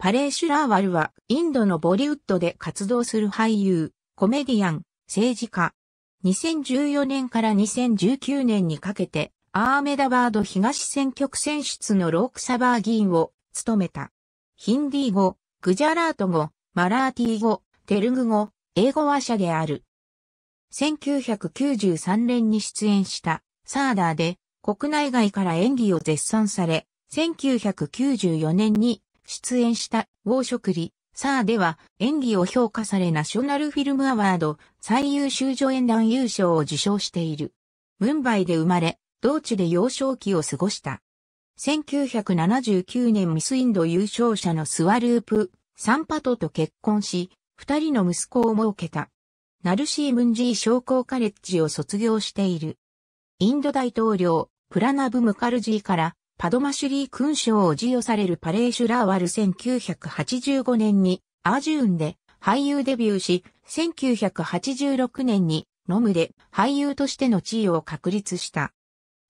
パレーシュラーワルはインドのボリウッドで活動する俳優、コメディアン、政治家。2014年から2019年にかけてアーメダバード東選挙区選出のロークサバー議員を務めた。ヒンディー語、グジャラート語、マラーティー語、テルグ語、英語話者である。1993年に出演したサーダーで国内外から演技を絶賛され、1994年に出演したウォーショクリ、サーでは演技を評価されナショナルフィルムアワード最優秀助演男優賞を受賞している。ムンバイで生まれ、同地で幼少期を過ごした。1979年ミスインド優勝者のスワループ、サンパトと結婚し、二人の息子を設けた。ナルシー・ムンジー商工カレッジを卒業している。インド大統領、プラナブ・ムカルジーからパドマシュリー勲章を授与されるパレーシュラーワル1985年にアジューンで俳優デビューし、1986年にノムで俳優としての地位を確立した。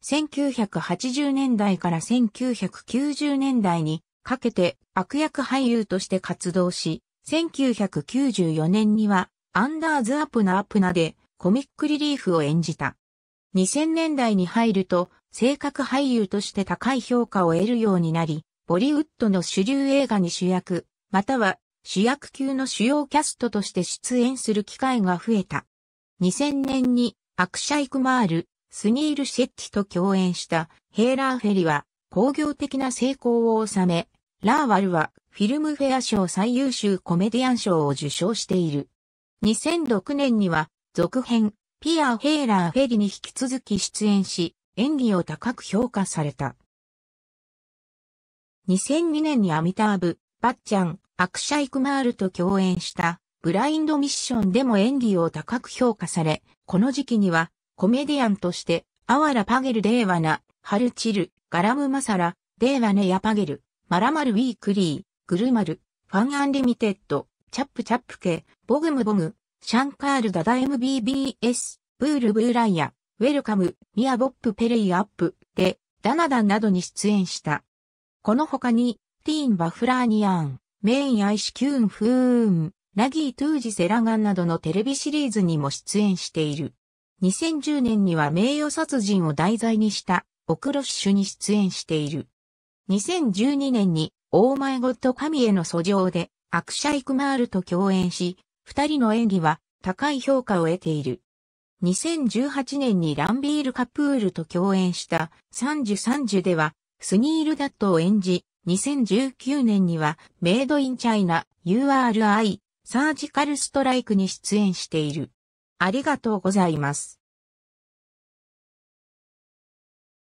1980年代から1990年代にかけて悪役俳優として活動し、1994年にはアンダーズアプナアプナでコミックリリーフを演じた。2000年代に入ると、性格俳優として高い評価を得るようになり、ボリウッドの主流映画に主役、または主役級の主要キャストとして出演する機会が増えた。2000年にアクシャイクマール、スニール・シェッティと共演したヘーラーフェリは工業的な成功を収め、ラーワルはフィルムフェア賞最優秀コメディアン賞を受賞している。2006年には続編ピア・ヘーラー・フェリに引き続き出演し、演技を高く評価された。2002年にアミターブ、バッチャン、アクシャイクマールと共演したブラインドミッションでも演技を高く評価され、この時期にはコメディアンとしてアワラパゲルデーワナ、ハルチル、ガラムマサラ、デーワネヤパゲル、マラマルウィークリー、グルマル、ファンアンリミテッド、チャップチャップ系、ボグムボグ、シャンカールダダ MBBS、ブールブーライア、ウェルカム、ミアボップペレイアップ、で、ダナダンなどに出演した。この他に、ティーン・バフラーニアン、メイン・アイシ・キューン・フーン、ラギー・トゥージ・セラガンなどのテレビシリーズにも出演している。2010年には名誉殺人を題材にした、オクロッシュに出演している。2012年に、オーマイゴッド神への訴状で、アクシャイクマールと共演し、二人の演技は高い評価を得ている。2018年にランビール・カプールと共演したサンジュ・サンジュではスニール・ダットを演じ、2019年にはメイド・イン・チャイナ URI サージカル・ストライクに出演している。ありがとうございます。